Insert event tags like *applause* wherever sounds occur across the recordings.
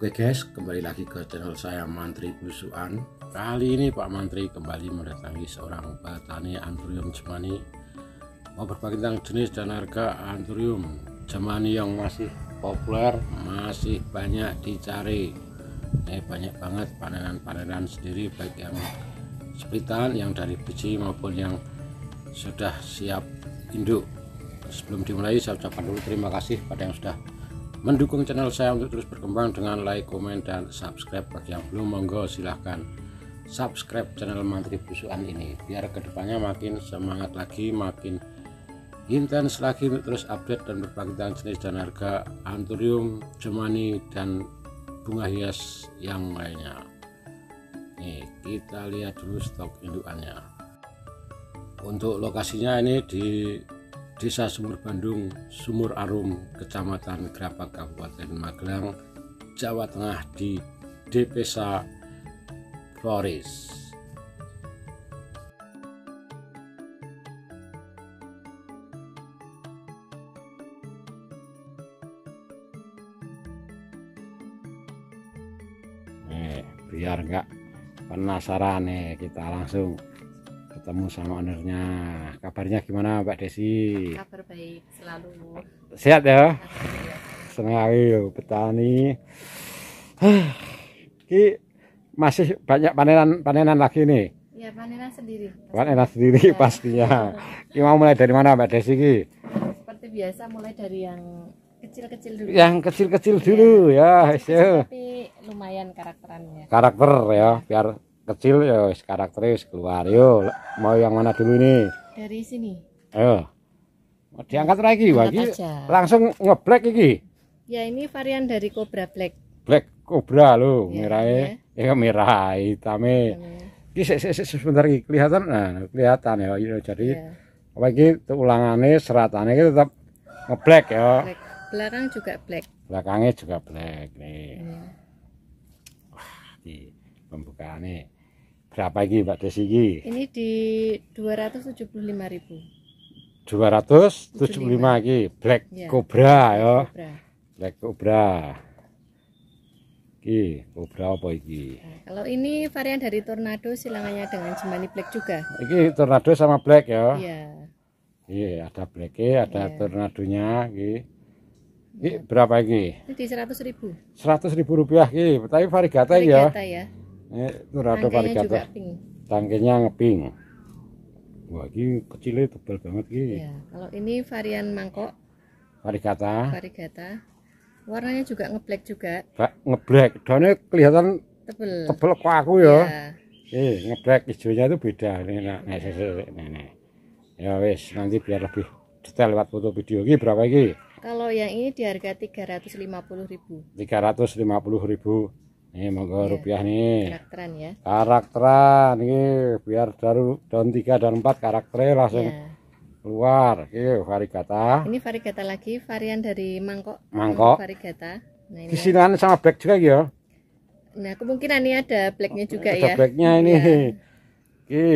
Oke guys, kembali lagi ke channel saya Mantri Busuan. Kali ini Pak Mantri kembali mendatangi seorang petani anthurium cemani. Mau berbagi tentang jenis dan harga anthurium cemani yang masih populer, masih banyak dicari. Ini banyak banget panenan-panenan sendiri baik yang sepitan, yang dari biji maupun yang sudah siap induk. Sebelum dimulai saya ucapkan dulu terima kasih pada yang sudah mendukung channel saya untuk terus berkembang dengan like, komen, dan subscribe bagi yang belum monggo silahkan subscribe channel mantri busuan ini biar kedepannya makin semangat lagi makin intens lagi untuk terus update dan berbagi tentang jenis dan harga anturium, cemani, dan bunga hias yang lainnya nih kita lihat dulu stok indukannya untuk lokasinya ini di Desa Sumur Bandung, Sumur Arum, Kecamatan Grapa Kabupaten Magelang, Jawa Tengah di Depesa Flores. Eh, biar nggak penasaran nih kita langsung ketemu sama ownernya. Kabarnya gimana Mbak Desi? Kabar baik selalu. Sehat ya? Senang ayo petani. *sighs* Ki masih banyak panenan panenan lagi nih. Ya panenan sendiri. Pasti. Panenan sendiri ya. pastinya. Ki mau mulai dari mana Mbak Desi Ki? Seperti biasa mulai dari yang kecil-kecil dulu. Yang kecil-kecil dulu ya. ya. Kecil -kecil, tapi lumayan karakterannya. Karakter ya biar kecil ya karakteris keluar yo mau yang mana dulu ini dari sini ayo diangkat lagi lagi langsung ngeblek iki ya ini varian dari cobra black black cobra lo ya, merah ya. ya, ya merah hitam ini se -se sebentar iki kelihatan nah kelihatan ya iya, jadi ya. apa ulangannya seratannya itu tetap ngeblek ya black. belakang juga black belakangnya juga black nih ya. wah di nih berapa ini Mbak Desi ini? Ini di 275.000. 275 lagi Black ya. Cobra ya. Black Cobra. Ki Cobra apa ini? Nah, kalau ini varian dari Tornado silangannya dengan Jemani Black juga. Ini Tornado sama Black ya. Iya. Iya, ada Black e, ada ya. Tornadonya ki. Ini iya. berapa ini? Ini di seratus ribu. Seratus ribu rupiah ini, tapi varigata, varigata ya. Eh, ini rada kali kata tangkainya ngeping wah ini kecilnya tebal banget ini ya, kalau ini varian mangkok varigata varigata warnanya juga ngeblek juga ba ngeblek daunnya kelihatan tebel tebel kok aku ya, ya. eh ngeblek hijaunya itu beda ini nak nenek ya wes nanti biar lebih detail lewat foto video ini berapa ini kalau yang ini di harga 350.000 350.000 ini monggo ya, rupiah nih. Karakteran ya. Karakteran nih biar dari daun 3 dan 4 karakternya langsung ya. keluar. Ini varigata. Ini varigata lagi varian dari mangkok. Mangkok. Varigata. Nah, ini. Di sini kan sama black juga ya. Nah, kemungkinan ini ada blacknya juga ada ya. Ada blacknya ini. Ya. Oke.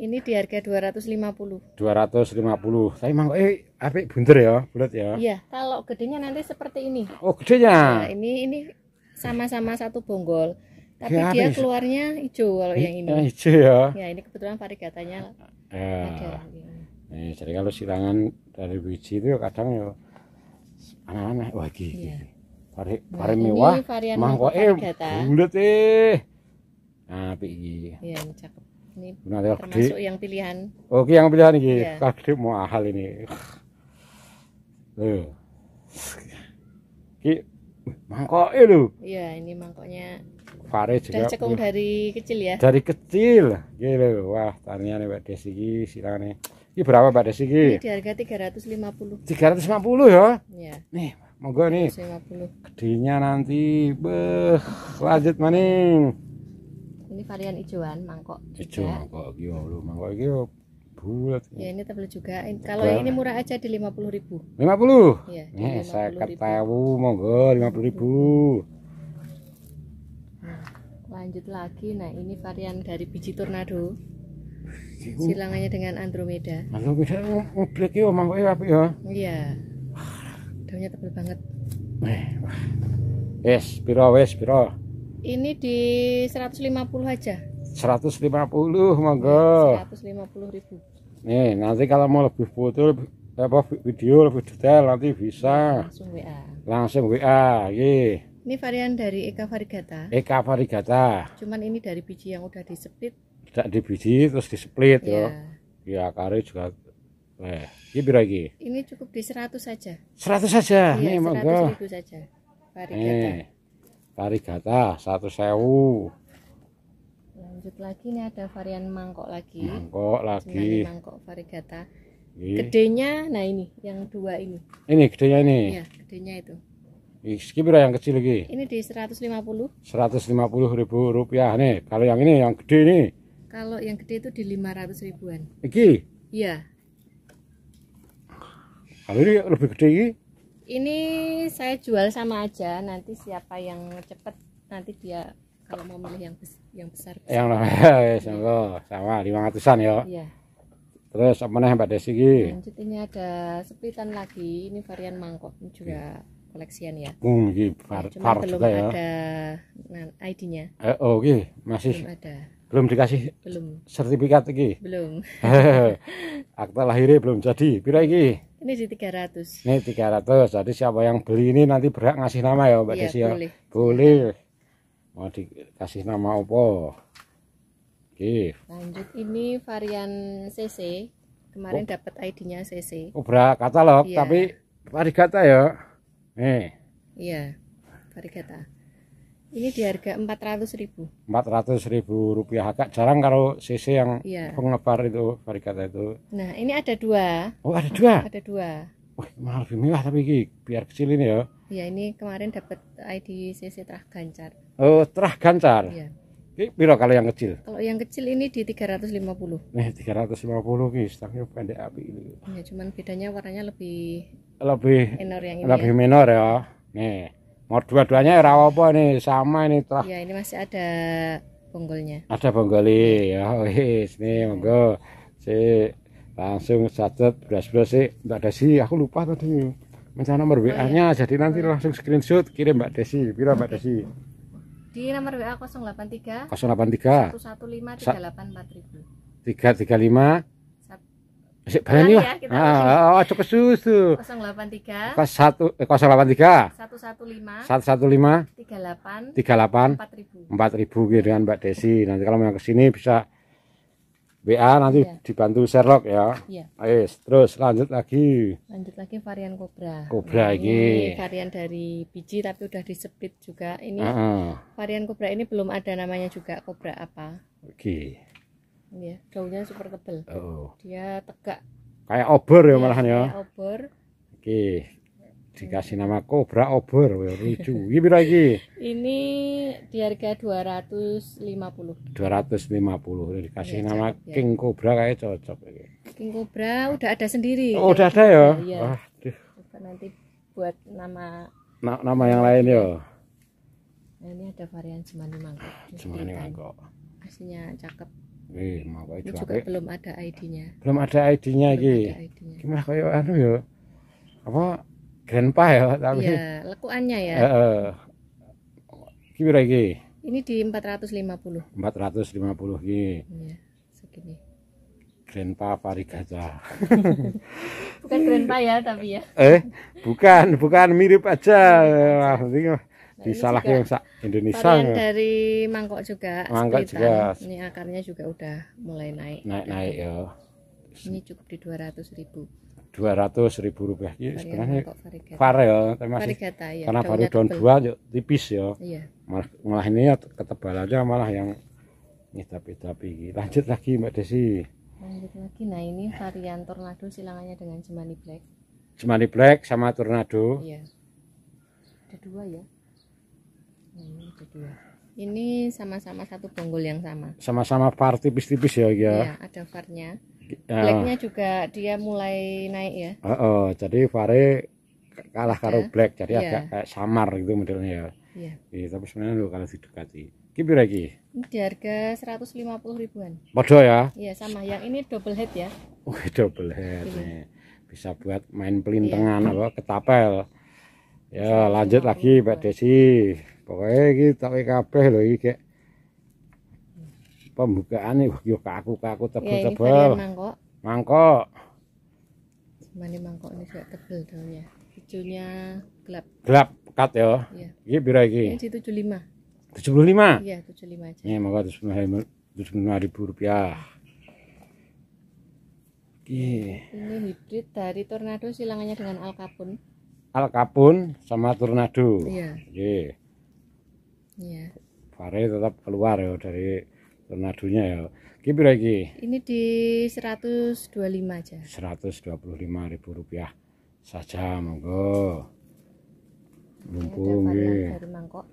Ini di harga 250. 250. Tapi mangkok eh apik bunder ya, bulat ya. Iya, kalau gedenya nanti seperti ini. Oh, gedenya. Nah, ini ini sama-sama satu bonggol tapi iya, dia ya? keluarnya hijau kalau yang ini iya, hijau ya ya ini kebetulan varigatanya ya. ada Nih, iya, jadi kalau silangan dari biji itu ya kadang ya aneh-aneh wah gini ya. Vari, nah, mewah mangkok eh bulat eh nah piye iya ini cakep ini nah, termasuk gede. yang pilihan oke oh, yang pilihan ini ya. mau ahal ini loh ki Mangkok itu. Iya, iya ini mangkoknya Fare juga udah cekung dari kecil ya dari kecil gitu wah tanya nih Mbak Desi ini silahkan nih ini berapa Mbak Desi ini? ini di harga 350 350 ya? iya nih monggo nih 350 gedenya nanti beuh lanjut maning ini varian ijoan mangkok Ijo mangkok gitu mangkok gitu bulat. Ya ini tebel juga. Kalau yang ini murah aja di 50.000. 50. Iya. Eh, lima Nih saya ketawu monggo 50.000. puluh nah, lanjut lagi. Nah ini varian dari biji tornado. Silangannya dengan Andromeda. Andromeda ngobrol oh, ki omong oh, apa ya? Iya. Daunnya tebel banget. Eh, wes, piro wes, piro. Ini di 150 aja. 150 monggo. 150.000. Iya, Nih, nanti kalau mau lebih foto, lebih, apa video lebih detail nanti bisa. Langsung WA. Langsung WA, ye. Ini varian dari Eka varigata. Eka varigata. Cuman ini dari biji yang udah split Tidak di biji terus split ya. Iya. Ya, kari juga. Eh, ini berapa lagi? Ini cukup di seratus saja. Seratus saja. Ini iya, Nih, 100 seratus ribu saja. Varigata. varigata satu sewu lanjut lagi nih ada varian mangkok lagi mangkok lagi mangkok varigata gedenya nah ini yang dua ini ini gedenya ini ya gedenya itu Iki berapa yang kecil lagi? Ini di 150. 150 ribu rupiah nih. Kalau yang ini yang gede nih. Kalau yang gede itu di 500 ribuan. Iki? Iya. Kalau ini lebih gede ini? Ini saya jual sama aja. Nanti siapa yang cepet nanti dia kalau mau milih yang besar yang besar, besar. yang namanya *laughs* semoga sama lima ratusan ya terus apa nih mbak desi lanjut ini ada sepitan lagi ini varian mangkok ini juga iya. koleksian ya hmm, ini nah, var, nah, var belum juga ya. ada nah, ID-nya eh, oh okay. masih belum ada belum dikasih belum sertifikat lagi belum *laughs* akta lahirnya belum jadi pira iki ini di 300 ini 300 jadi siapa yang beli ini nanti berhak ngasih nama ya Mbak ya, Desi ya boleh, boleh. Ya mau dikasih nama opo Oke. lanjut ini varian CC kemarin oh. dapat ID-nya CC obra katalog yeah. Iya. tapi varigata ya nih eh. iya varigata ini di harga empat Empat ratus ribu. ratus ribu rupiah agak jarang kalau CC yang yeah. pengebar itu varigata itu nah ini ada dua oh ada dua ada dua wah mahal mewah tapi ini biar kecil ini ya iya ini kemarin dapat ID CC Terah Gancar oh Terah Gancar iya ini biro kalau yang kecil kalau yang kecil ini di 350 nih 350 ini stangnya pendek api ini Iya, cuman bedanya warnanya lebih lebih minor yang ini lebih ya. minor ya nih mau dua-duanya ya, rawa apa nih sama ini terah iya ini masih ada bonggolnya ada bonggolnya ya wis nih monggo si langsung catat beras-beras sih Mbak Desi aku lupa tadi mencari nomor oh, WA nya iya. jadi nanti langsung screenshot kirim Mbak Desi bila Mbak Desi di nomor WA 083 083 115 384000 335 Sik barani wah. Ah, aja ah, ah, kesus tuh. 083 01 eh 083 115 115 38 38 4000. 4000 gitu kan Mbak Desi. Nanti kalau mau kesini bisa WA nanti iya. dibantu Sherlock ya. Iya. terus lanjut lagi. Lanjut lagi varian kobra. Kobra nah, ini. varian dari biji tapi udah disepit juga. Ini uh -uh. varian kobra ini belum ada namanya juga kobra apa. Oke. Okay. Iya, daunnya super tebel. Oh. Dia tegak. Kayak obor ya, ya malahan ya. Iya, kayak obor. Oke. Okay dikasih nama kobra obor lucu ini berapa lagi ini di harga 250 250 dikasih ya, nama ya. king kobra kayak cocok king kobra udah ada sendiri oh, udah ada ya, ya. Ah, nanti buat nama Na nama yang lain ya nah, ini ada varian cemani mangkok cemani mangkok aslinya cakep Eh, ini juga belum ada ID-nya belum ada ID-nya lagi ID gimana kayak anu ya apa grandpa ya tapi ya lekuannya ya heeh uh, ini di 450 450 ini iya segini grandpa parigata *laughs* bukan grandpa ya tapi ya eh bukan bukan mirip aja maksudnya nah, disalah yang Indonesia ya. dari mangkok juga mangkok juga ini akarnya juga udah mulai naik naik naik ya ini cukup di 200 ribu dua ratus ribu rupiah iya, ya, sebenarnya varel tapi masih Varigata, ya. karena baru daun dua yuk, ya, tipis ya iya. malah, malah ini ya ketebal aja malah yang ini tapi tapi lanjut lagi Mbak Desi lanjut lagi nah ini varian tornado silangannya dengan cemani black cemani black sama tornado iya ada dua ya nah, ini ada dua ini sama-sama satu bonggol yang sama sama-sama var tipis-tipis ya ya, ya ada varnya Ah. blacknya juga dia mulai naik ya uh, uh, jadi Fare kalah karo ya. black jadi yeah. agak kayak samar gitu modelnya ya Iya. yeah, tapi sebenarnya lu kalau didekati Kipi lagi? Di harga 150 ribuan. Bodo ya? Iya sama. Yang ini double head ya. Oke oh, double head yeah. nih. Bisa buat main pelintengan yeah. apa ketapel. Ya lanjut lagi Pak Desi. Pokoknya kita kabeh loh kayak pembukaane *laughs* yo kaku-kaku ya, tebel-tebel. mangkok. Mangkok. mangkok ini kayak tebel tau ya. Hijaunya gelap. Gelap pekat ya. Iya. Iki pira iki? Ini 75. 75? Iya, 75 aja. Ya, maka 75 ribu rupiah. Iya. Ini hibrid dari Tornado silangannya dengan Alkapun. Alkapun sama Tornado. Iya. Iya. Iya. Pare tetap keluar ya dari tornadonya ya ki pira ini di 125 aja 125 ribu rupiah saja monggo mumpung nggih mangkok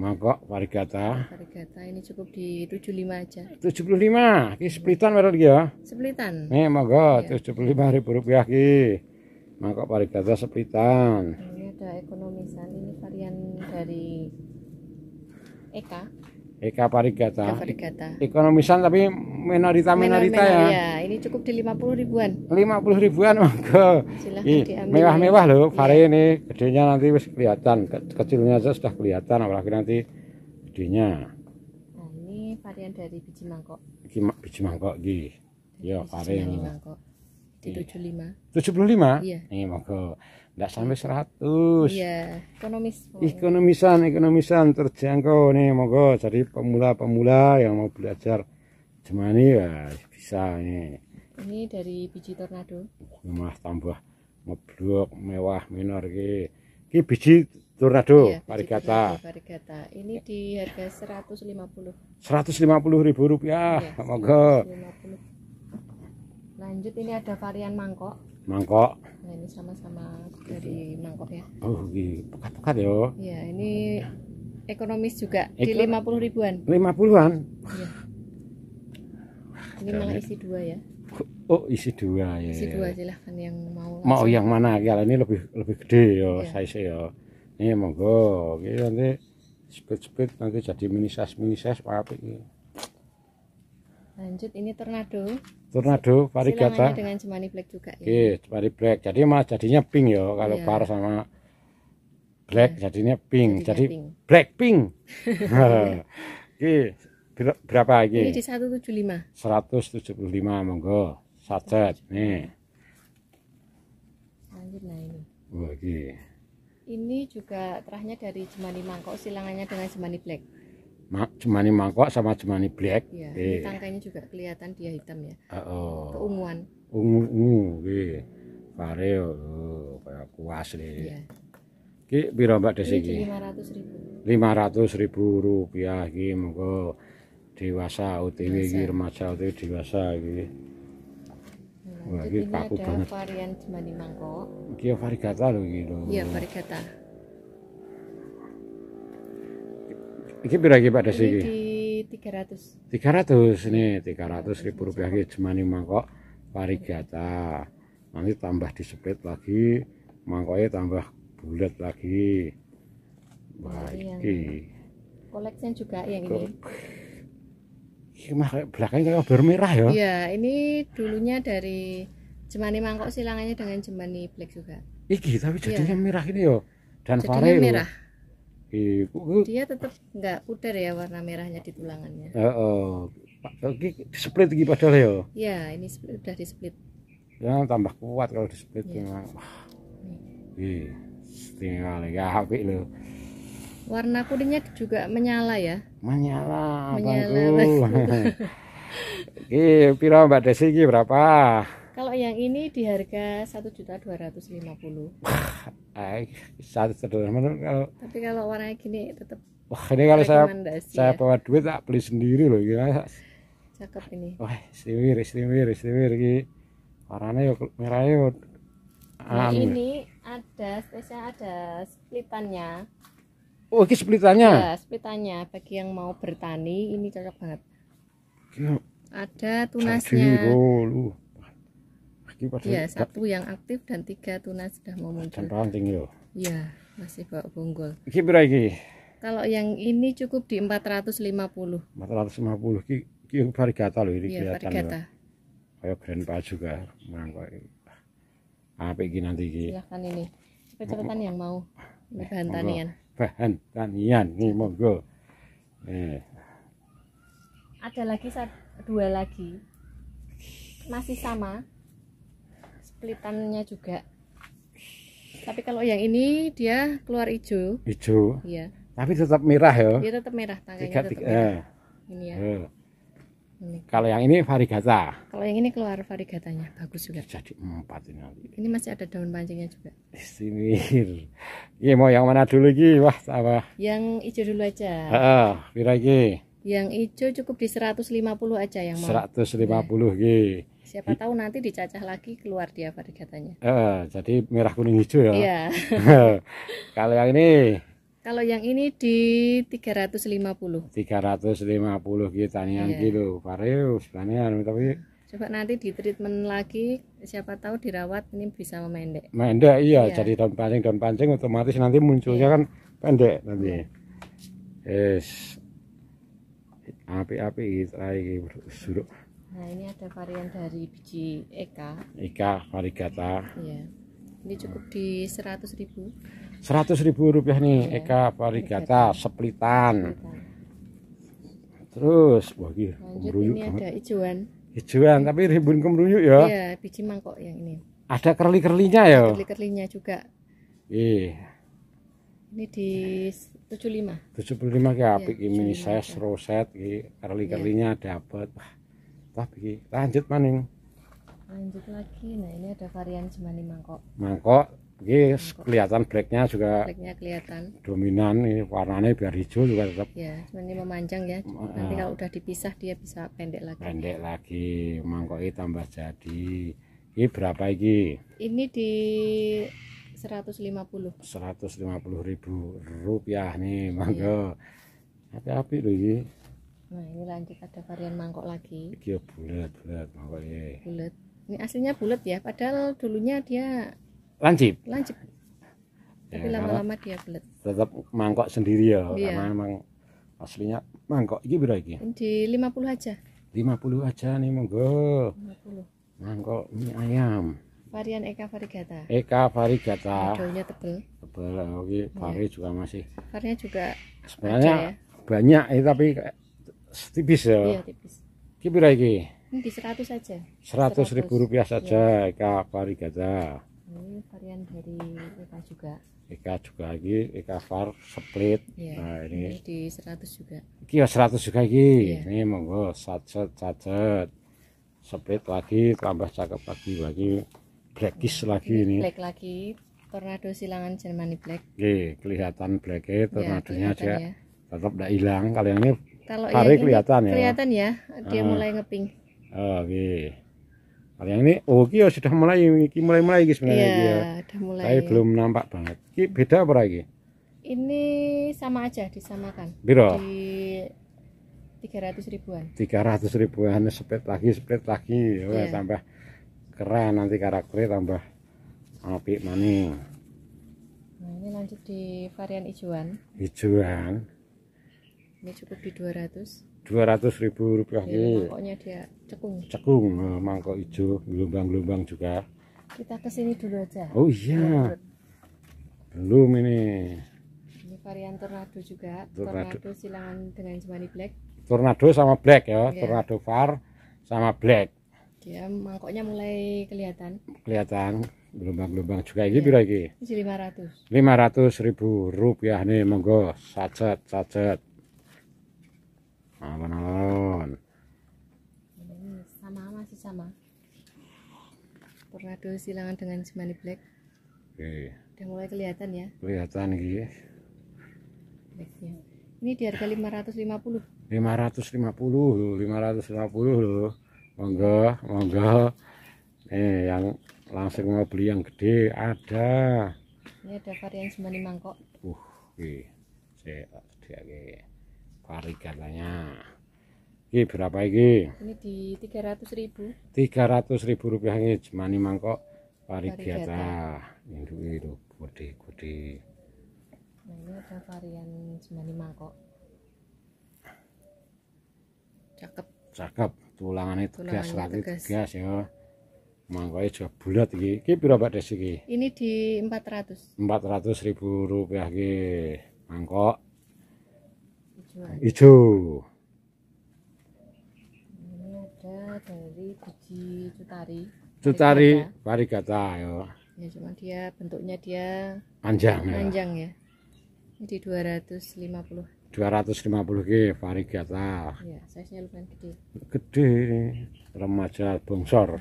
mangkok varigata varigata ini cukup di 75 aja 75 ki splitan berarti iki ya splitan nih monggo iya. 75 ribu rupiah ki mangkok varigata splitan ini ada ekonomisan ini varian dari Eka Eka Parigata. Ekonomisan tapi minorita minorita ya. Iya, Ini cukup di lima puluh ribuan. Lima puluh ribuan *laughs* monggo. Mewah-mewah loh. varian iya. ini gedenya nanti wis kelihatan, kecilnya aja sudah kelihatan apalagi nanti gedenya. Nah, ini varian dari biji mangkok. Biji, mangkok gih. Ya, varian. Biji mangkok di iya. 75 75 iya nih monggo enggak sampai 100 iya ekonomis oh. ekonomisan ekonomisan terjangkau nih monggo jadi pemula-pemula yang mau belajar jemani ya bisa nih ini dari biji tornado Rumah tambah ngeblok mewah minor ki ki biji tornado iya, parigata. parigata. Ini di harga 150. 150.000 rupiah. Iya, Monggo. 150 lanjut ini ada varian mangkok mangkok nah, ini sama-sama dari mangkok ya oh iya pekat-pekat ya ya ini ekonomis juga Eko... di 50 ribuan 50-an ya. ini malah isi dua ya Oh isi dua ya. ya. Isi dua silahkan yang mau. Langsung. Mau yang mana? Kalau ini lebih lebih gede yo, ya. Iya. size yo. Ya. Ini monggo. Oke nanti speed speed nanti jadi mini size mini size apa ini. Lanjut ini tornado. Tornado varigata. dengan cemani black juga ya. Oke, cemani black. Jadi malah jadinya pink ya kalau yeah. Iya. par sama black iya. jadinya pink. Jadinya Jadi pink. black pink. *laughs* Nah, oke, berapa lagi? Ini di 175. 175 monggo. Sajet nih. Lanjut nah ini. Ini juga terahnya dari cemani mangkok silangannya dengan cemani black. Jemani mangkok sama jemani black. Iya, tangkainya juga kelihatan dia hitam ya. Uh, oh. Keunguan. Ungu, ungu, nggih. Pare oh, kayak kuas deh, Iya. Ki piro Mbak Desi lima ratus ribu rupiah iki monggo dewasa OTW iki remaja OTW dewasa iki. Nah, Wah, iki kaku banget. varian jemani mangkok. Iki varigata loh gitu, lho. Iya, varigata. Iki pira iki Pak Desi iki? Di 300. 300 ini 300 ribu rupiah iki jemani mangkok varigata. Nanti tambah disepit lagi, mangkoknya tambah bulat lagi. Wah, iya. iki. Koleksian juga yang ini. Ini mah belakangnya kayak merah ya. Iya, ini dulunya dari jemani mangkok silangannya dengan jemani black juga. Iki tapi jadinya ya. merah ini yo. Ya. Dan jadinya merah dia tetap nggak pudar ya warna merahnya di tulangannya. Heeh. Uh, uh. di split iki padahal ya. Iya, ini split, udah di split. Ya tambah kuat kalau di split. Iya. Ya. Wah. Ih, tinggal ya habis lo. Warna kuningnya juga menyala ya. Menyala, menyala Oke, *laughs* pira Mbak Desi iki berapa? Kalau yang ini di harga satu juta dua ratus lima puluh. Eh, satu kalau. Tapi kalau warnanya gini tetap. Wah ini kalau saya saya ya. bawa duit tak beli sendiri loh gimana? Cakep ini. Wah istimewa istimewa istimewa ki. warnanya yuk merah yuk. Nah, anu. ini ada spesial ada splitannya. Oh ini splitannya? Ya splitannya bagi yang mau bertani ini cocok banget. Ada tunasnya. Jadi, Iki pasti. Iya, satu yang aktif dan tiga tuna sudah mau muncul. Jantan tinggi yo. Iya, masih bawa bonggol. Iki berapa iki? Kalau yang ini cukup di 450. 450 iki iki varigata lho ini iya, kelihatan. Varigata. Kayak grand pas juga mangko. Apa iki nanti iki? Silakan ini. Cepetan yang mau. Ini eh, bahan tanian. Bahan tanian nih monggo. Eh. Ada lagi dua lagi masih sama pelitannya juga tapi kalau yang ini dia keluar hijau hijau iya tapi tetap merah ya dia tetap merah tangkainya tetap merah eh. ini ya eh. ini. kalau yang ini varigata kalau yang ini keluar varigatanya bagus juga jadi empat ini nanti ini masih ada daun pancingnya juga di sini iya mau yang mana dulu lagi wah apa yang hijau dulu aja eh, viragi. yang hijau cukup di 150 aja yang mau 150 ya. G. Siapa tahu nanti dicacah lagi keluar dia varigatanya. Uh, eh, jadi merah kuning hijau ya. Iya. *laughs* Kalau yang ini kalau yang ini di 350. 350 nih yang iya. kilo. Baru sebenarnya tapi coba nanti di treatment lagi siapa tahu dirawat ini bisa memendek. Memendek iya, iya, jadi daun pancing daun pancing otomatis nanti munculnya iya. kan pendek nanti. Eh, Yes. Api-api itu lagi suruk. Nah ini ada varian dari biji Eka. Eka varigata. Iya. Ini cukup di seratus ribu. Seratus ribu rupiah nih iya. Eka varigata seplitan. Terus bagi kemruyuk. Ini ada ijuan. Ijuan tapi ribun kemruyu ya. Iya biji mangkok yang ini. Ada kerli kerlinya ya. Kerli kerlinya juga. Iya. Ini di 75. 75 kayak iya, apik ini saya roset kerli kerlinya iya. dapat tapi lanjut maning lanjut lagi nah ini ada varian cemani mangkok mangkok ini mangkok. kelihatan blacknya juga blacknya kelihatan dominan ini warnanya biar hijau juga tetap ya ini memanjang ya uh, nanti eh. kalau udah dipisah dia bisa pendek lagi pendek lagi mangkok ini tambah jadi ini berapa ini ini di 150 150 ribu rupiah nih iya. mangkok iya. hati-hati loh Nah, ini lanjut ada varian mangkok lagi. Iki ya bulat, bulat mangkoknya. Bulat. Ini aslinya bulat ya, padahal dulunya dia lancip. Lancip. Tapi ya, lama-lama dia bulat. Tetap mangkok sendiri ya, iya. karena memang aslinya mangkok iki berapa iki? Di 50 aja. 50 aja nih monggo. 50. Mangkok mie ayam. Varian Eka Varigata. Eka Varigata. Daunnya tebel. Tebel, oke. Vari iya. juga masih. Varinya juga sebenarnya ya. banyak eh, tapi tipis ya iya tipis lagi di seratus Di seratus saja 100, ribu rupiah saja iya. Eka Parigata ini varian dari Eka juga Eka juga lagi Eka Far Split iya. nah ini. di seratus juga ini ya seratus juga ini iya. ini monggo sacet sacet Split lagi tambah cakep lagi lagi Blackish iya, lagi ini Black lagi tornado silangan Jermani Black Oke, kelihatan Black tornadonya ya, aja ya. tetap tidak hilang kalian ini kalau tarik yang kelihatan ya. Kelihatan ya, dia ah. mulai ngeping. Oh, Oke. Okay. Kalau yang ini oh kio ya sudah mulai mulai-mulai iki sebenarnya iya, ya, dia. Sudah mulai. Tapi belum nampak banget. Ki beda apa lagi? Ini sama aja disamakan. Biro. Di 300 ribuan. 300 ribuan split lagi split lagi ya yeah. tambah keren nanti karakternya tambah api oh, maning. Nah, ini lanjut di varian hijauan. Hijauan ini cukup di 200 200 ribu rupiah iya, ini mangkoknya dia cekung cekung eh, mangkok hijau gelombang-gelombang juga kita kesini dulu aja oh iya belum ini ini varian tornado juga tornado, tornado silangan dengan jemani black tornado sama black ya yeah. tornado far sama black ya mangkoknya mulai kelihatan kelihatan gelombang-gelombang juga ini ya. berapa ini? 500 500 ribu rupiah nih monggo sacet sacet apa naon sama masih sama tornado silangan dengan semani black oke udah mulai kelihatan ya kelihatan gitu ini di harga 550 550 550 lho. monggo monggo nih eh, yang langsung mau beli yang gede ada ini ada varian semani mangkok uh oke okay. saya gede pari katanya ini berapa ini ini di 300 ribu ratus ribu rupiah ini jemani mangkok parigata ini itu gede-gede nah ini ada varian jemani mangkok cakep cakep tulangannya tegas lagi tegas ya mangkoknya juga bulat ini ini berapa Desi iki? Ini di 400. ratus ribu rupiah ini Mangkok hijau ada dari biji cutari cutari varigata ya ya cuma dia bentuknya dia panjang panjang ya, ya. ratus 250 250 ke varigata ya size nya lumayan gede gede remaja bongsor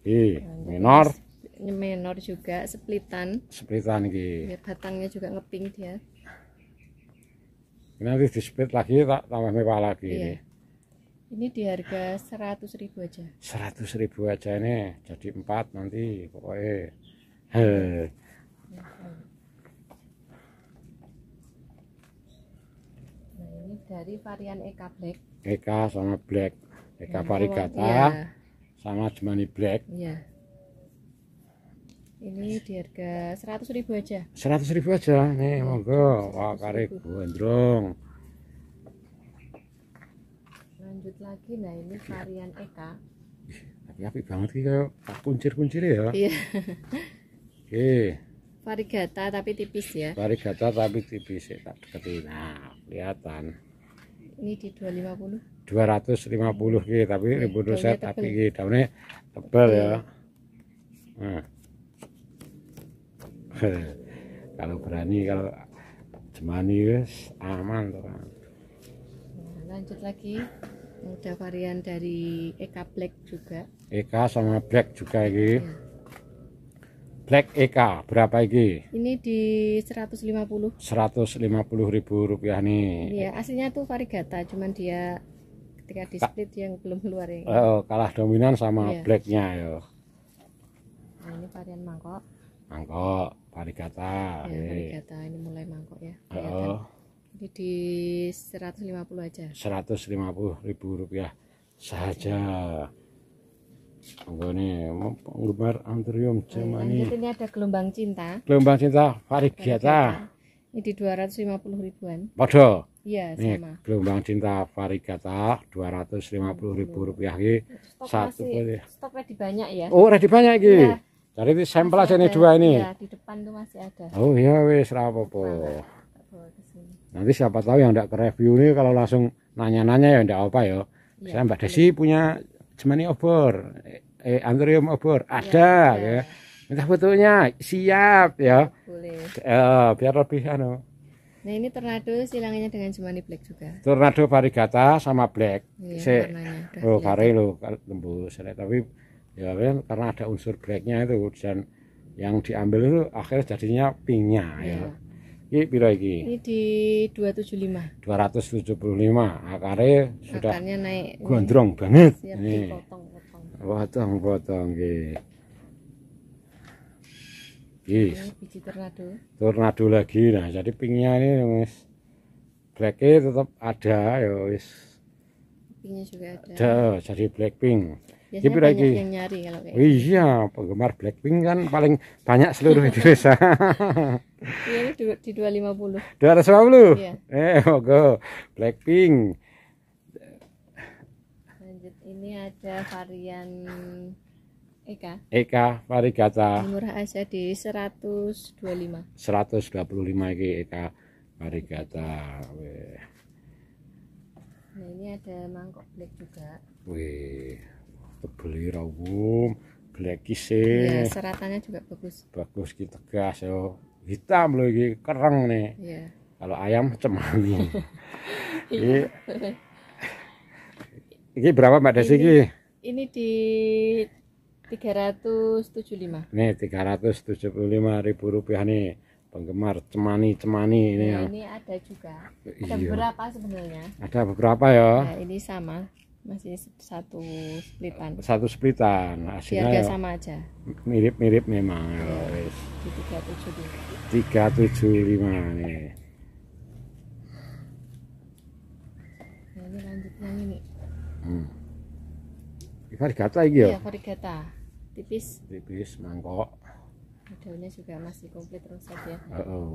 ya. eh minor minor juga splitan splitan iki ya, batangnya juga ngeping dia nanti di speed lagi tak tambah mewah lagi iya. ini ini di harga 100.000 ribu aja 100.000 ribu aja ini jadi empat nanti pokoknya Heh. Iya. nah ini dari varian Eka Black Eka sama Black Eka Varigata iya. sama Jemani Black iya ini di harga seratus ribu aja seratus ribu aja nih monggo wah kare gondrong lanjut lagi nah ini varian Eka tapi api banget sih kayak kuncir kuncir ya iya oke varigata tapi tipis ya varigata tapi tipis ya tak deketin nah kelihatan ini di dua lima 250 250 ki tapi iya, ribu set tapi ki daunnya tebal ya iya. nah *laughs* kalau berani kalau jemani wis aman tuh nah, lanjut lagi ada varian dari Eka Black juga Eka sama Black juga ini ya. Black Eka berapa ini ini di 150 150 ribu rupiah nih Iya, aslinya tuh varigata cuman dia ketika di split yang belum keluar ya oh, kalah dominan sama ya. Blacknya ya nah, ini varian mangkok mangkok parikata ya, parikata ini mulai mangkok ya oh. ini di 150 aja 150 ribu rupiah saja Monggo nih, penggemar antrium cuman ini. Ini ada gelombang cinta. Gelombang cinta varigata. Ini di dua ratus lima puluh ribuan. Podo. Iya, sama. Gelombang cinta varigata 250 ribu rupiah ini. satu Stoknya di banyak ya. Oh, udah di banyak iki. ya. Jadi ini sampel aja ini dua ini. Ya, di depan tuh masih ada. Oh iya wis rapopo. Nanti siapa tahu yang ndak review ini kalau langsung nanya-nanya ya ndak apa ya. Iya, Saya Mbak Desi punya cemani obor, eh, eh antrium obor iya, ada ya. ya. fotonya siap ya. Boleh. Eh, biar lebih anu. Nah ini tornado silangannya dengan cemani black juga. Tornado varigata sama black. Iya, Se Oh, kare lo tembus tapi ya kan karena ada unsur blacknya itu dan yang diambil itu akhirnya jadinya pinknya ya. Ini iya. pira iki? Ini di 275. 275. Akarnya sudah Akarnya naik. Gondrong ini. banget. Siap ini. dipotong-potong. Potong-potong nggih. Yes. Biji tornado. Tornado lagi. Nah, jadi pinknya ini wis blacknya tetap ada ya wis. Pinknya juga ada. Ada, jadi black pink. Biasanya Gipir banyak yang nyari kalau kayak oh gitu. Iya, penggemar Blackpink kan paling banyak seluruh *laughs* Indonesia. iya, ini di 250. 250? Iya. Eh, mogo. Blackpink. Lanjut, ini ada varian Eka. Eka Varigata. Murah aja di 125. 125 iki Eka Varigata. Nah, ini ada mangkok black juga. Wih tebeli rawum blackis ya, seratannya juga bagus bagus kita tegas yo hitam loh ini kereng nih ya. kalau ayam cemani, ini ini berapa mbak Desi ini, ini di 375 nih 375 ribu rupiah nih penggemar cemani cemani ini ya, ini ada juga ada iya. beberapa sebenarnya ada beberapa ya nah, ini sama masih satu splitan satu splitan hasilnya ya, sama aja mirip-mirip memang tiga ya, tujuh tiga tujuh lima nih ini ya, lanjutnya ini hmm. varigata ini ya? Iya, varigata tipis tipis mangkok daunnya juga masih komplit rusak ya uh -oh.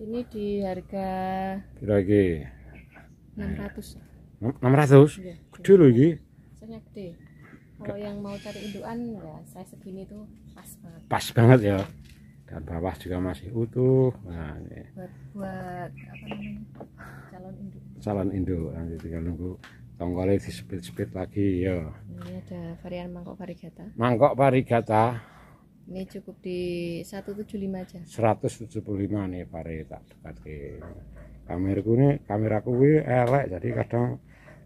ini di harga kira-kira ratus enam ratus, iya, Gede loh ini. Soalnya gede. Kalau yang mau cari induan, ya saya segini tuh pas banget. Pas banget ya. Dan bawah juga masih utuh. Nah, ini. Buat, buat apa namanya? Calon induk. Calon induk. Nanti tinggal nunggu tongkolnya di speed-speed lagi ya. Ini ada varian mangkok varigata. Mangkok varigata. Ini cukup di 175 aja. 175 nih varietas dekat ke kameraku ini kameraku ini elek jadi kadang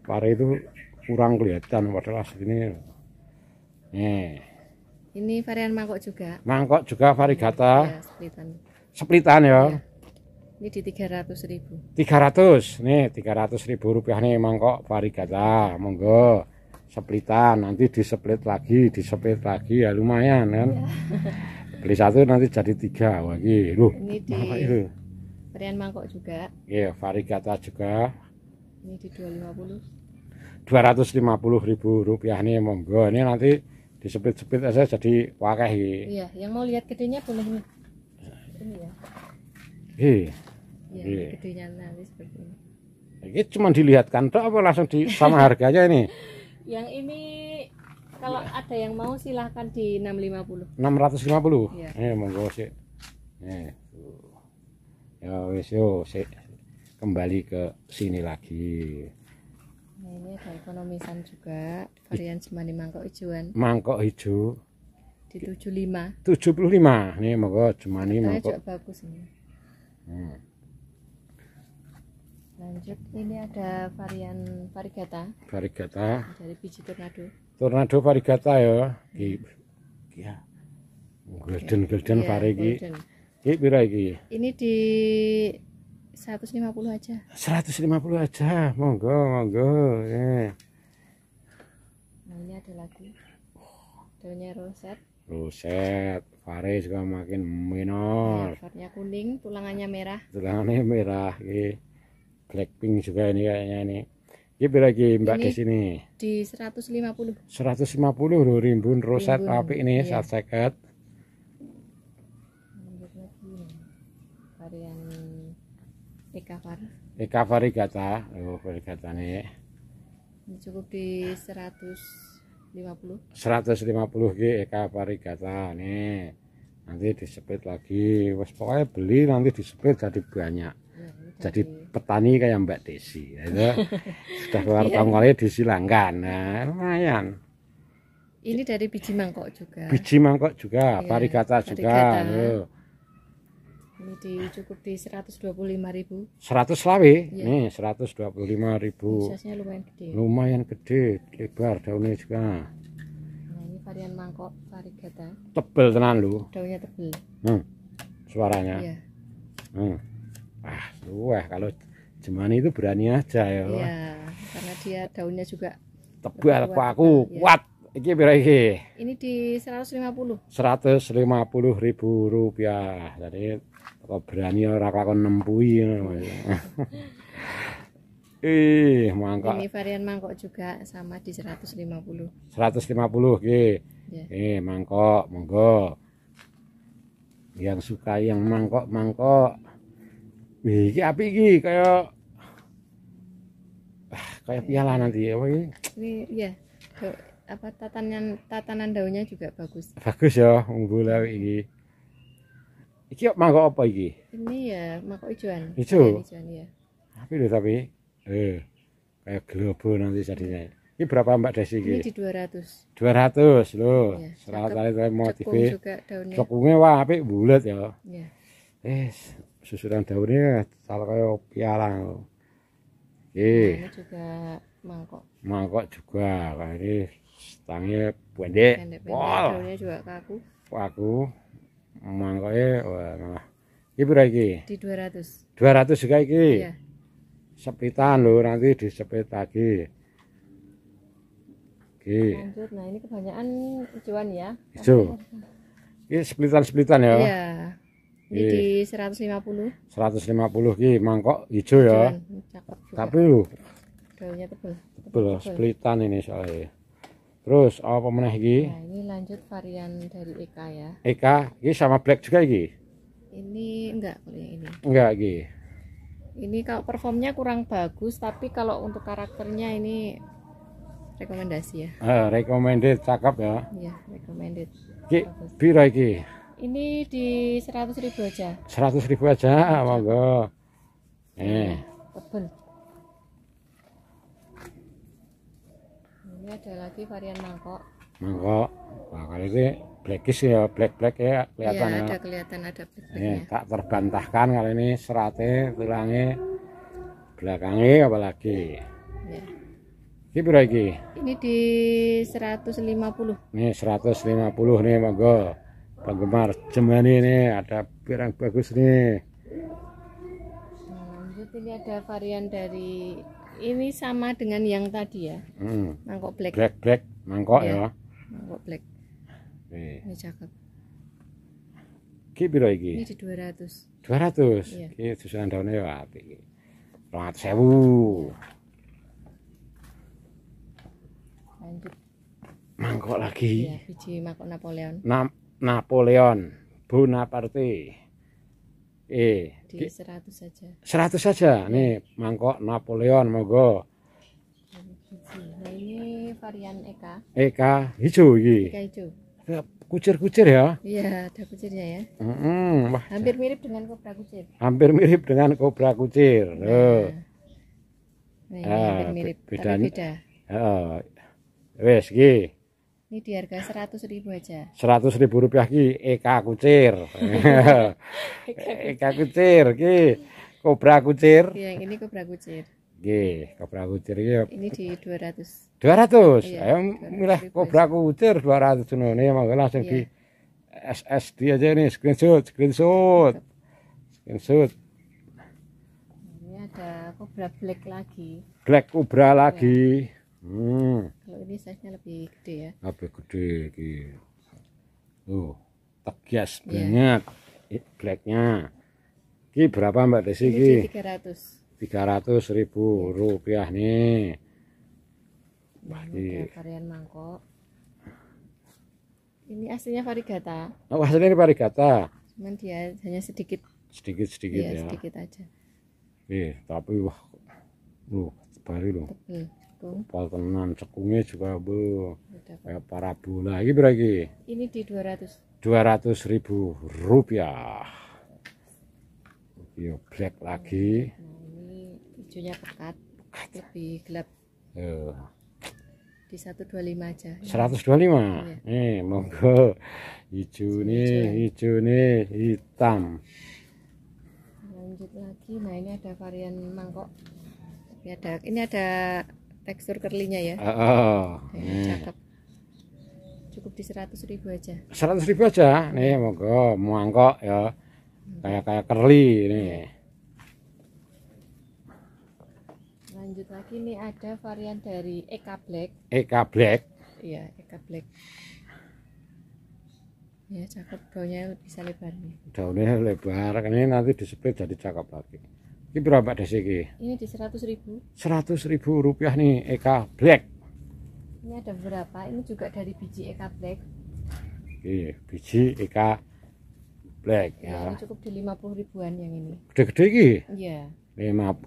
pare itu kurang kelihatan padahal aslinya nih ini varian mangkok juga mangkok juga varigata iya, ya, splitan ya, ya. ini di 300 ribu 300 nih 300 ribu rupiah nih mangkok varigata monggo splitan nanti diseplit lagi diseplit lagi ya lumayan kan ya. beli satu nanti jadi tiga lagi lu ini di... itu varian mangkok juga iya varigata juga ini di 250 ribu rupiah nih monggo ini nanti disepit-sepit aja jadi wakeh iya yang mau lihat gedenya boleh nih ini ya iya iya, iya. gedenya nanti seperti ini ini cuma dilihatkan tuh apa langsung di sama harganya ini *laughs* yang ini kalau ya. ada yang mau silahkan di 650 650 ya, Iya, monggo sih nih iya ya wis yo si, kembali ke sini lagi nah, ini ada ekonomisan juga varian semani mangkok hijauan mangkok hijau di 75 75 nih cuma ini. mangkok juga bagus ini hmm. lanjut ini ada varian varigata varigata dari biji tornado tornado varigata ya hmm. ya golden golden yeah, vari golden. Iya, iki pira Ini di 150 aja. 150 aja. Monggo, monggo. Yeah. Nah, ini ada lagi. Daunnya roset. Roset. varis juga makin minor. Nah, warnanya kuning, tulangannya merah. Tulangannya merah. Ini iya. blackpink juga ini kayaknya ini. Iya, ini lagi Mbak di sini. Di 150. 150 loh rimbun roset tapi ini iya. saat seket. recover recovery gata oh gata nih cukup di 150 150 G recovery gata nih nanti di lagi Mas, pokoknya beli nanti di jadi banyak ya, jadi di... petani kayak Mbak Desi ya itu *laughs* sudah keluar ya. tanggalnya disilangkan nah, lumayan ini dari biji mangkok juga biji mangkok juga ya, parigata juga parigata ini di, cukup di 125.000 100 lawi ya. nih 125.000 size lumayan gede lumayan gede lebar daunnya juga nah ini varian mangkok varigata tebel tenan lu daunnya tebel hmm. suaranya Iya. hmm. ah luah kalau jemani itu berani aja ya iya karena dia daunnya juga tebal kuat, aku ya. kuat iki pira iki? Ini di 150. 150.000 rupiah. Jadi kok berani ya ora kelakon nempuhi *laughs* Ih, mangkok. Ini varian mangkok juga sama di 150. 150 nggih. Yeah. Eh, mangkok, monggo. Yang suka yang mangkok-mangkok. Wih, iki apik iki kaya ah, kayak ya. piala nanti ya, ini? Ini ya apa tatanan tatanan daunnya juga bagus. Bagus ya, unggul iki. Iki mangkok apa iki? Ini ya mangkok ijoan. Ijo. Ijoan ya. Tapi loh tapi eh kayak globo nanti jadinya. Ini berapa Mbak Desi ini? Ini di 200. 200 loh. Ya, Serat motif. saya mau daunnya. Cekungnya wah apik bulat ya. Iya. Eh susuran daunnya salah kayak piala. Eh. Nah, ini juga mangkok. Mangkok juga. Nah, ini stangnya pendek. Pendek. Pendek. Daunnya juga kaku. Kaku. Mangkoknya, wah malah iki pira iki di 200 200 juga iki iya sepitan loh nanti disepit lagi oke lanjut nah ini kebanyakan hijauan ya itu ini sepitan-sepitan ya iya ini di 150 150 ki mangkok hijau ya tapi lu daunnya tebel tebel, tebel. ini soalnya Terus apa mana lagi? Nah, ini lanjut varian dari Eka ya. Eka, ini sama black juga lagi. Ini enggak kalau ini. Enggak lagi. Ini kalau performnya kurang bagus, tapi kalau untuk karakternya ini rekomendasi ya. Uh, recommended cakep ya. Iya, recommended. Ki, biru lagi. Ini di seratus ribu aja. Seratus ribu aja, ah, monggo. lagi varian mangkok mangkok nah kali ini blackish ya black black ya kelihatan iya, ya, ada kelihatan ada black ini iya, tak terbantahkan kali ini seratnya tulangnya belakangnya apalagi ya. ini berapa ini? ini di 150 ini 150 nih monggo penggemar jemani ini ada pirang bagus nih nah, lanjut ini ada varian dari ini sama dengan yang tadi ya hmm. mangkok black black black mangkok ya, ya. mangkok black ini cakep ki piro iki ini di 200 200 iya. ki susunan daunnya ya api rongat sewu lanjut mangkok lagi iya, biji mangkok Napoleon Na Napoleon Bonaparte Eh, di 100 saja. 100 saja. Nih, mangkok Napoleon monggo. Nah, ini varian Eka. Eka hijau iki. Eka hijau. Ya, kucir-kucir ya? Iya, ada kucirnya ya. Mm -hmm. Wah, hampir mirip dengan kobra kucir. Hampir mirip dengan kobra kucir. Nah, oh. nah ini ah, hampir mirip, bedanya, tapi beda. Heeh. Oh. Ah, Wes, iki. Ini di harga seratus ribu aja. Seratus ribu rupiah ki Eka kucir. *laughs* Eka kucir ki kobra kucir. Iya, yang ini kobra kucir. Gih, kobra kucir ini. Ini di dua ratus. Dua ratus. Iya, Ayo milih kobra kucir dua ratus ya, iya. ini. Ini mau langsung iya. di SSD aja nih screenshot, screenshot, screenshot. Ini ada kobra black lagi. Black kobra lagi. Ya. Hmm. Kalau ini size-nya lebih gede ya. Lebih gede iki. Oh, tegas yeah. banget blacknya. Ki berapa Mbak Desi ki? 300. 300 ribu iya. rupiah nih. Wah, ini varian mangkok. Ini aslinya varigata. Oh, aslinya ini varigata. Cuman dia hanya sedikit. Sedikit-sedikit iya, ya. Sedikit aja. Eh, tapi wah. Loh, bari loh. Tebel. Gitu. Bu. Poltenan cekungnya juga, Bu. Kayak parabola lagi berarti. Ini di 200. ratus ribu rupiah. Yo black lagi. Nah, ini hijaunya pekat, pekat. lebih gelap. Yo. Di 125 aja. 125. lima Nih, iya. eh, monggo. Hijau nih, ya. hijau nih, hitam. Lanjut lagi. Nah, ini ada varian mangkok. Ini ada ini ada tekstur kerlinya ya. Oh, Ya, Cukup di seratus ribu aja. Seratus ribu aja, nih mau monggo muangkok ya, kayak kayak kerli ini. Lanjut lagi nih ada varian dari Eka Black. Eka Black. Iya, Eka Black. Ya, cakep baunya, bisa lebar nih. Daunnya lebar, ini nanti diseplit jadi cakep lagi. Ini berapa Pak Desi ini? di seratus ribu. Seratus ribu rupiah nih Eka Black. Ini ada berapa? ini juga dari biji Eka Black. Oke, iya, biji Eka Black ya. ya. Ini cukup di lima puluh ribuan yang ini. Gede-gede ini? Iya. 50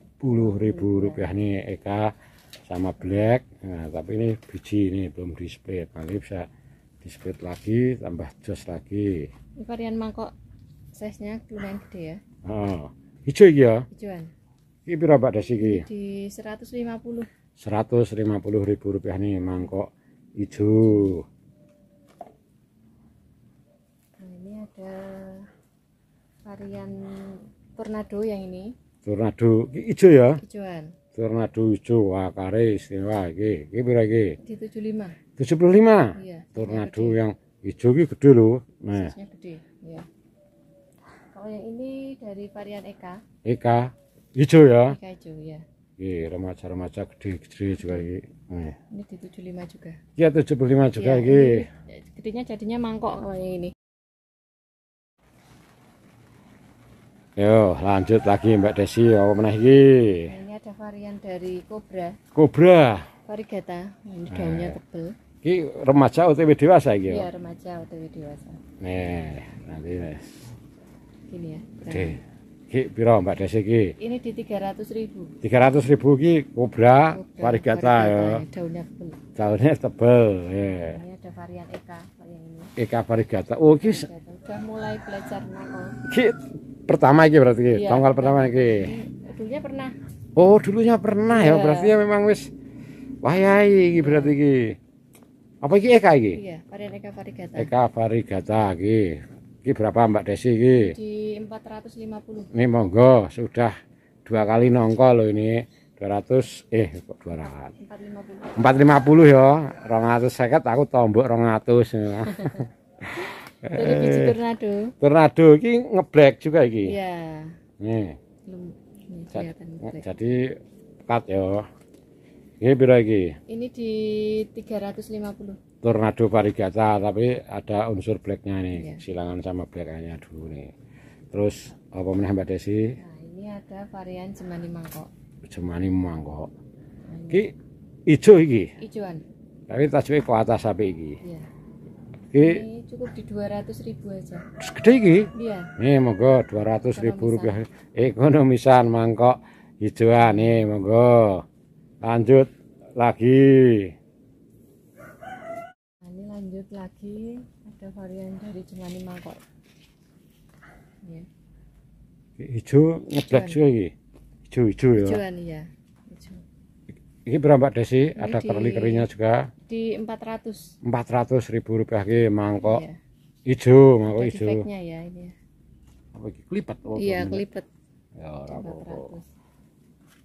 ribu iya. rupiah nih Eka sama Black. Nah, tapi ini biji ini belum di split. Nanti bisa di lagi, tambah jos lagi. Ini varian mangkok size-nya lumayan gede ya. Oh. Hijau iki ya. Hijauan. Iki pira Pak sih iki? Di lima puluh ribu rupiah nih mangkok hijau. Nah, ini ada varian tornado yang ini. Tornado hijau ya? Hijauan. Tornado hijau wah kare istimewa iki. Iki pira iki? Di 75. 75. Iya. Tornado yang hijau iki gede loh. Nah. Gede. Iya. Oh, yang ini dari varian Eka. Eka hijau ya? Eka hijau ya. Iya, remaja-remaja gede-gede juga ini. Ini di 75 juga. Iya, 75 juga ya, ini. Iya. Gedenya jadinya mangkok kalau oh, yang ini. Yo, lanjut lagi Mbak Desi, ya, apa menaiki? Nah, ini ada varian dari kobra. Cobra. Varigata, ini daunnya eh. tebel. Ki remaja OTW dewasa ya? Iya, remaja OTW dewasa. Nih, nanti. Nih ini ya. Oke. Ki piro Mbak Desi ki? Ini di 300.000. ribu. 300 ribu ki kobra, varigata ya. ya. Daunnya tebel. Daunnya tebel. Ya. Ini ada varian Eka varian ini. Eka varigata. Oh ki. Sudah mulai belajar nakal. Ki pertama ki berarti ki. Ya. Tanggal pertama ki. Dulunya pernah. Oh, dulunya pernah ya. ya. Berarti ya memang wis wayahi iki berarti ki. Apa iki Eka iki? Iya, varian Eka varigata. Eka varigata ki. Ini berapa Mbak Desi ini? Di 450. Ini monggo sudah dua kali nongkol loh ini. 200 eh kok 200. 450. 450 ya. 250 aku tombok 200. Ini biji tornado. Tornado iki ngeblek juga iki. Iya. Nih. Belum kelihatan. Jadi cut ya. Ini berapa iki? Ini di 350 tornado varigata tapi ada unsur blacknya nih yeah. silangan sama blacknya dulu nih terus apa meneh Mbak Desi nah, ini ada varian cemani mangkok jemani mangkok hmm. ki hijau iki Hijauan. tapi tasbih ke atas sampai iki yeah. Ki, ini cukup di 200 ribu aja segede iki iya yeah. nih monggo 200 ratus ribu rupiah ekonomisan mangkok hijauan nih monggo lanjut lagi lagi ada varian dari cemani mangkok ya. hijau ngeblak juga ini hijau-hijau ya hijauan iya hijau. ini berapa desi ini ada kerli kerinya juga di empat ratus empat ratus ribu rupiah ini mangkok iya. hijau mangkok hijau ya ini ya. apa ini kelipat oh, iya kelipat ya rapopo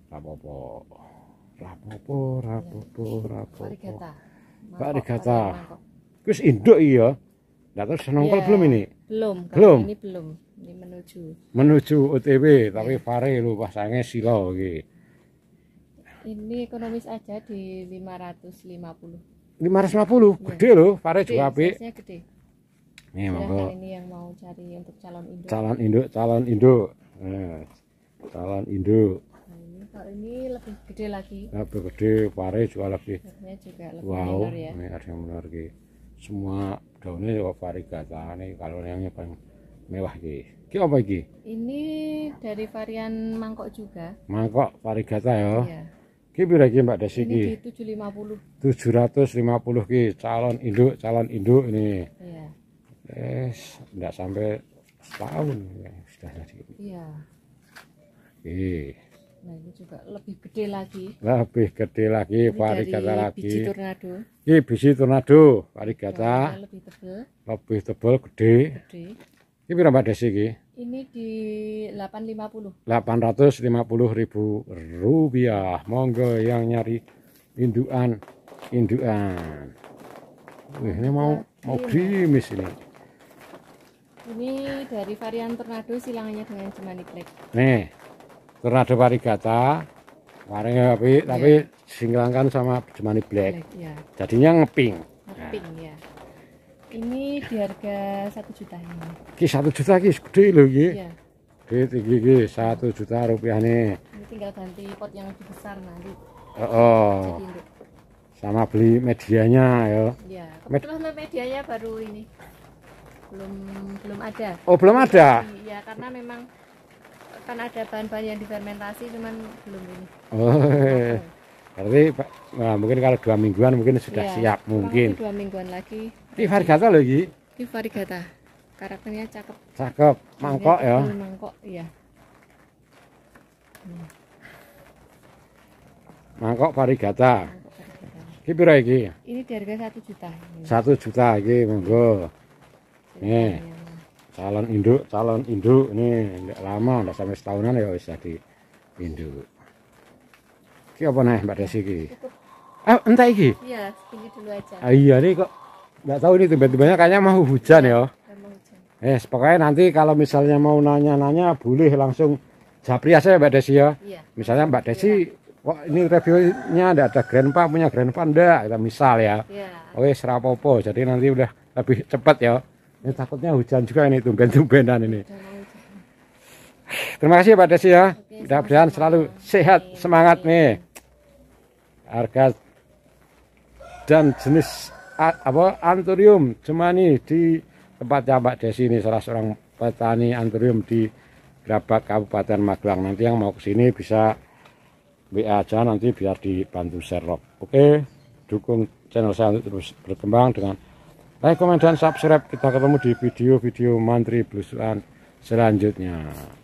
rapopo iya. rapopo rapopo rapopo varigata varigata Terus induk iya. Nah, terus nongkol ya, belum ini? Belum. Belum. Ini belum. Ini menuju. Menuju OTW tapi iya. fare pare lu pasangnya silo iki. Ini ekonomis aja di 550. 550. Ya. Gede loh, pare gede, juga api. gede. ya, monggo. Ini yang mau cari untuk calon induk. Calon induk, calon induk. Nah, calon induk. Nah, ini lebih gede lagi lebih gede pare juga lebih juga lebih wow, ya ini ada yang menarik semua daunnya juga ya varigata nih kalau yang paling mewah ki ki apa ki Ini dari varian mangkok juga. Mangkok varigata ya. Iya. Ki pira iki Mbak Desi puluh tujuh ratus lima puluh ki calon induk, calon induk ini. Iya. Yes, enggak sampai setahun ya sudah jadi. Iya. Oke. Iya. Nah ini juga lebih gede lagi. Lebih gede lagi, ini varigata lagi. Biji tornado. Ini biji tornado, varigata. Lebih tebel. Lebih tebel, gede. Ini berapa Desi ini? Ini di 850. 850 ribu rupiah. Monggo yang nyari induan, induan. Wih, ini mau mau krimis ini. Ini dari varian tornado silangannya dengan jemani black. Nih, karena ada varigata warnanya tapi yeah. tapi singgalkan sama jemani black, black yeah. jadinya ngeping ngeping ya ya ini di harga satu juta ini ki satu juta ki gede loh ki Gede, iya. gede tinggi ki satu juta rupiah nih ini tinggal ganti pot yang lebih besar nanti oh, oh. Jadi, sama beli medianya ya iya kebetulan Med medianya baru ini belum belum ada oh belum ada iya karena memang kan ada bahan-bahan yang difermentasi cuman belum ini oh, iya. berarti nah, mungkin kalau dua mingguan mungkin sudah ya, siap mungkin dua mingguan lagi ini varigata lagi. ini varigata karakternya cakep cakep mangkok ya mangkok iya hmm. mangkok varigata ini berapa iki? Ini di harga 1 juta. 1 juta lagi monggo. Iya. Nih calon induk calon induk ini nggak lama udah sampai setahunan ya wis tadi induk ki apa nih mbak desi ki ah oh, entah iki iya tinggi dulu aja ah, iya nih kok nggak tahu ini tiba-tibanya kayaknya mau hujan ya Eh, pokoknya nanti kalau misalnya mau nanya-nanya boleh langsung japri aja ya, Mbak Desi ya. Iya. Misalnya Mbak Desi, iya. wah ini reviewnya ada ada grandpa punya grandpa enggak, kita misal ya. Iya. Oke, serapopo. Jadi nanti udah lebih cepat ya. Ini ya, takutnya hujan juga ini tumben-tumbenan ini. Terima kasih Pak Desi ya. Mudah-mudahan selalu sehat, semangat nih. Harga dan jenis apa anturium cuma nih di tempatnya Pak Desi ini salah seorang petani anturium di Grabak Kabupaten Magelang. Nanti yang mau ke sini bisa WA aja nanti biar dibantu serok. Oke, dukung channel saya untuk terus berkembang dengan like, komen, dan subscribe. Kita ketemu di video-video mantri blusuan selanjutnya.